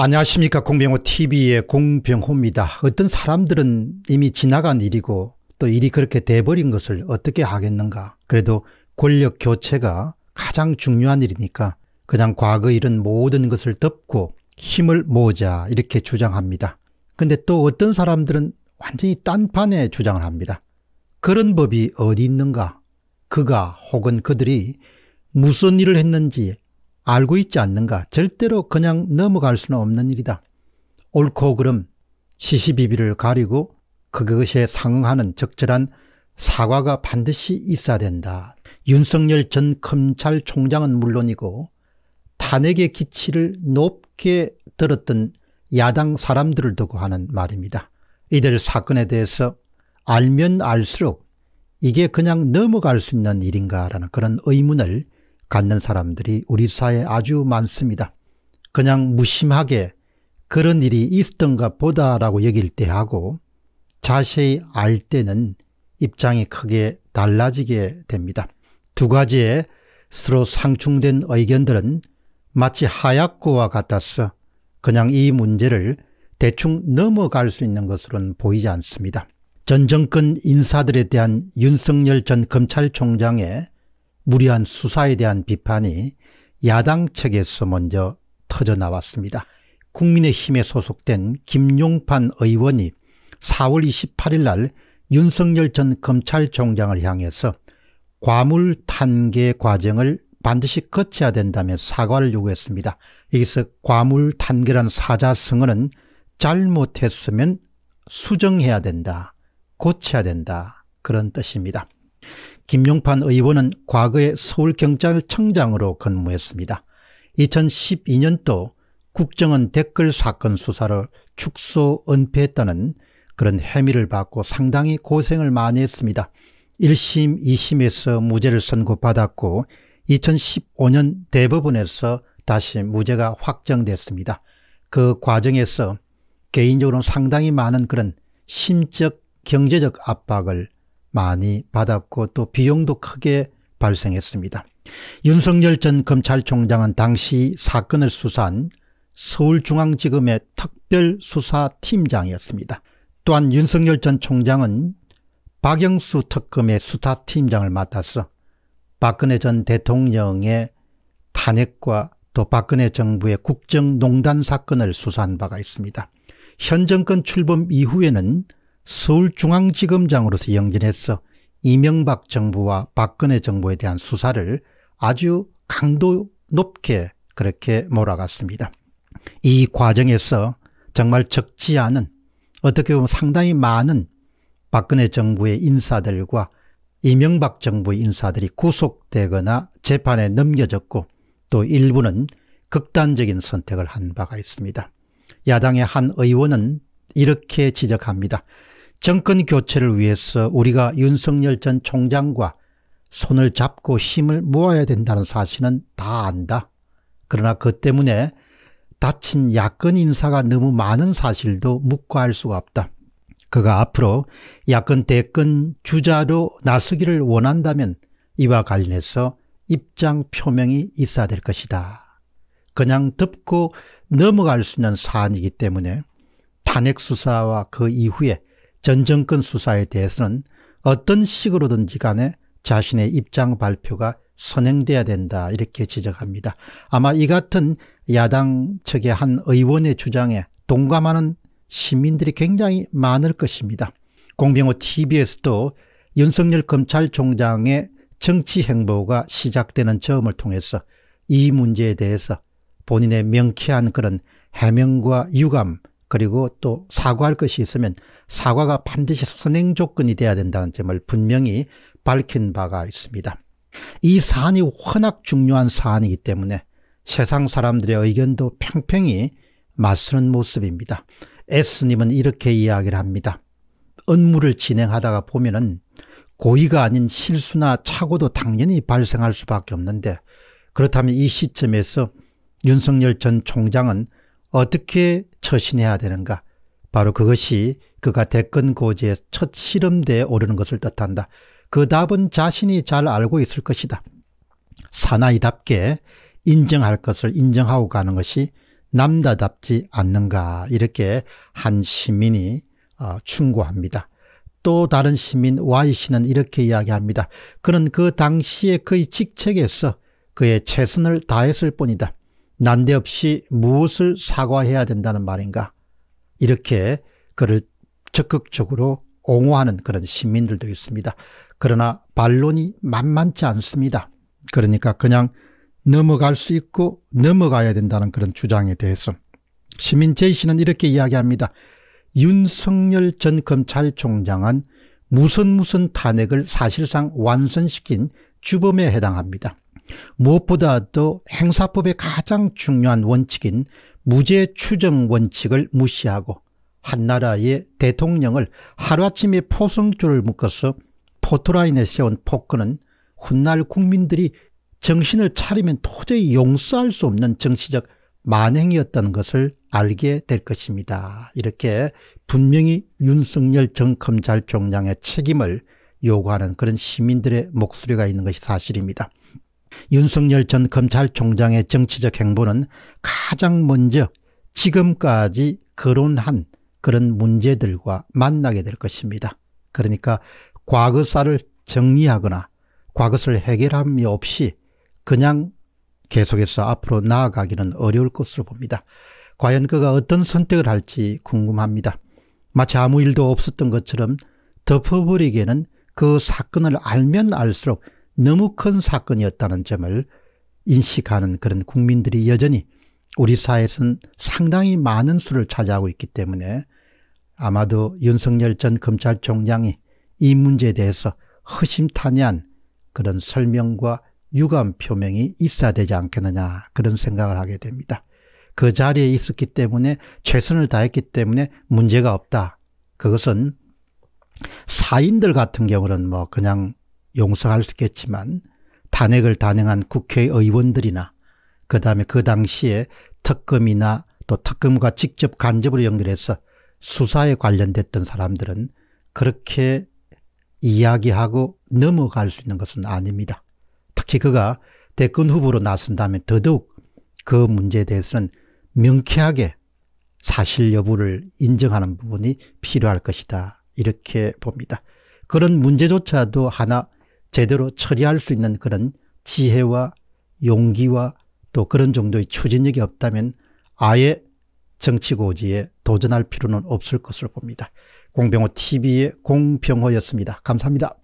안녕하십니까 공병호TV의 공병호입니다. 어떤 사람들은 이미 지나간 일이고 또 일이 그렇게 돼버린 것을 어떻게 하겠는가. 그래도 권력 교체가 가장 중요한 일이니까 그냥 과거 일은 모든 것을 덮고 힘을 모으자 이렇게 주장합니다. 근데 또 어떤 사람들은 완전히 딴판에 주장을 합니다. 그런 법이 어디 있는가. 그가 혹은 그들이 무슨 일을 했는지 알고 있지 않는가 절대로 그냥 넘어갈 수는 없는 일이다. 옳고 그름 시시비비를 가리고 그것에 상응하는 적절한 사과가 반드시 있어야 된다. 윤석열 전 검찰총장은 물론이고 탄핵의 기치를 높게 들었던 야당 사람들을 두고 하는 말입니다. 이들 사건에 대해서 알면 알수록 이게 그냥 넘어갈 수 있는 일인가라는 그런 의문을 갖는 사람들이 우리 사회에 아주 많습니다. 그냥 무심하게 그런 일이 있었던가 보다라고 여길 때하고 자세히 알 때는 입장이 크게 달라지게 됩니다. 두 가지의 서로 상충된 의견들은 마치 하얗고와 같아서 그냥 이 문제를 대충 넘어갈 수 있는 것으로는 보이지 않습니다. 전 정권 인사들에 대한 윤석열 전 검찰총장의 무리한 수사에 대한 비판이 야당 측에서 먼저 터져 나왔습니다. 국민의힘에 소속된 김용판 의원이 4월 28일 날 윤석열 전 검찰총장을 향해서 과물 탄계 과정을 반드시 거쳐야 된다며 사과를 요구했습니다. 여기서 과물 탄계란 사자성어는 잘못했으면 수정해야 된다, 고쳐야 된다 그런 뜻입니다. 김용판 의원은 과거에 서울경찰청장으로 근무했습니다. 2012년도 국정원 댓글 사건 수사를 축소 은폐했다는 그런 혐의를 받고 상당히 고생을 많이 했습니다. 1심, 2심에서 무죄를 선고받았고 2015년 대법원에서 다시 무죄가 확정됐습니다. 그 과정에서 개인적으로 상당히 많은 그런 심적, 경제적 압박을 많이 받았고 또 비용도 크게 발생했습니다. 윤석열 전 검찰총장은 당시 사건을 수사한 서울중앙지검의 특별수사팀장이었습니다. 또한 윤석열 전 총장은 박영수 특검의 수사팀장을 맡아서 박근혜 전 대통령의 탄핵과 또 박근혜 정부의 국정농단 사건을 수사한 바가 있습니다. 현 정권 출범 이후에는 서울중앙지검장으로서 영진해서 이명박 정부와 박근혜 정부에 대한 수사를 아주 강도 높게 그렇게 몰아갔습니다. 이 과정에서 정말 적지 않은 어떻게 보면 상당히 많은 박근혜 정부의 인사들과 이명박 정부의 인사들이 구속되거나 재판에 넘겨졌고 또 일부는 극단적인 선택을 한 바가 있습니다. 야당의 한 의원은 이렇게 지적합니다. 정권 교체를 위해서 우리가 윤석열 전 총장과 손을 잡고 힘을 모아야 된다는 사실은 다 안다. 그러나 그 때문에 다친 야권 인사가 너무 많은 사실도 묵과할 수가 없다. 그가 앞으로 야권 대권 주자로 나서기를 원한다면 이와 관련해서 입장 표명이 있어야 될 것이다. 그냥 덮고 넘어갈 수 있는 사안이기 때문에 탄핵 수사와 그 이후에 전 정권 수사에 대해서는 어떤 식으로든지 간에 자신의 입장 발표가 선행돼야 된다 이렇게 지적합니다. 아마 이 같은 야당 측의 한 의원의 주장에 동감하는 시민들이 굉장히 많을 것입니다. 공병호 TV에서도 윤석열 검찰총장의 정치 행보가 시작되는 점을 통해서 이 문제에 대해서 본인의 명쾌한 그런 해명과 유감 그리고 또 사과할 것이 있으면 사과가 반드시 선행 조건이 돼야 된다는 점을 분명히 밝힌 바가 있습니다. 이 사안이 워낙 중요한 사안이기 때문에 세상 사람들의 의견도 평평히 맞서는 모습입니다. S님은 이렇게 이야기를 합니다. 업무를 진행하다가 보면은 고의가 아닌 실수나 착오도 당연히 발생할 수밖에 없는데 그렇다면 이 시점에서 윤석열 전 총장은 어떻게 처신해야 되는가? 바로 그것이 그가 대권고지의첫 실험대에 오르는 것을 뜻한다. 그 답은 자신이 잘 알고 있을 것이다. 사나이답게 인정할 것을 인정하고 가는 것이 남다답지 않는가 이렇게 한 시민이 어, 충고합니다. 또 다른 시민 Y씨는 이렇게 이야기합니다. 그는 그 당시에 그의 직책에서 그의 최선을 다했을 뿐이다. 난데없이 무엇을 사과해야 된다는 말인가 이렇게 그를 적극적으로 옹호하는 그런 시민들도 있습니다. 그러나 반론이 만만치 않습니다. 그러니까 그냥 넘어갈 수 있고 넘어가야 된다는 그런 주장에 대해서 시민 제이 씨는 이렇게 이야기합니다. 윤석열 전 검찰총장은 무슨 무슨 탄핵을 사실상 완성시킨 주범에 해당합니다. 무엇보다도 행사법의 가장 중요한 원칙인 무죄 추정 원칙을 무시하고 한나라의 대통령을 하루아침에 포승줄을 묶어서 포토라인에 세운 포크는 훗날 국민들이 정신을 차리면 도저히 용서할 수 없는 정치적 만행이었다는 것을 알게 될 것입니다. 이렇게 분명히 윤석열 정검찰총장의 책임을 요구하는 그런 시민들의 목소리가 있는 것이 사실입니다. 윤석열 전 검찰총장의 정치적 행보는 가장 먼저 지금까지 거론한 그런 문제들과 만나게 될 것입니다. 그러니까 과거사를 정리하거나 과거사를 해결함이 없이 그냥 계속해서 앞으로 나아가기는 어려울 것으로 봅니다. 과연 그가 어떤 선택을 할지 궁금합니다. 마치 아무 일도 없었던 것처럼 덮어버리기에는 그 사건을 알면 알수록 너무 큰 사건이었다는 점을 인식하는 그런 국민들이 여전히 우리 사회에서는 상당히 많은 수를 차지하고 있기 때문에 아마도 윤석열 전 검찰총장이 이 문제에 대해서 허심탄회한 그런 설명과 유감 표명이 있어야 되지 않겠느냐 그런 생각을 하게 됩니다. 그 자리에 있었기 때문에 최선을 다했기 때문에 문제가 없다. 그것은 사인들 같은 경우는 뭐 그냥 용서할 수 있겠지만 탄핵을 단행한 국회의원들이나 그 다음에 그 당시에 특검이나 또 특검과 직접 간접으로 연결해서 수사에 관련됐던 사람들은 그렇게 이야기하고 넘어갈 수 있는 것은 아닙니다. 특히 그가 대권 후보로 나선 다음에 더더욱 그 문제에 대해서는 명쾌하게 사실 여부를 인정하는 부분이 필요할 것이다. 이렇게 봅니다. 그런 문제조차도 하나 제대로 처리할 수 있는 그런 지혜와 용기와 또 그런 정도의 추진력이 없다면 아예 정치고지에 도전할 필요는 없을 것으로 봅니다. 공병호 TV의 공병호였습니다. 감사합니다.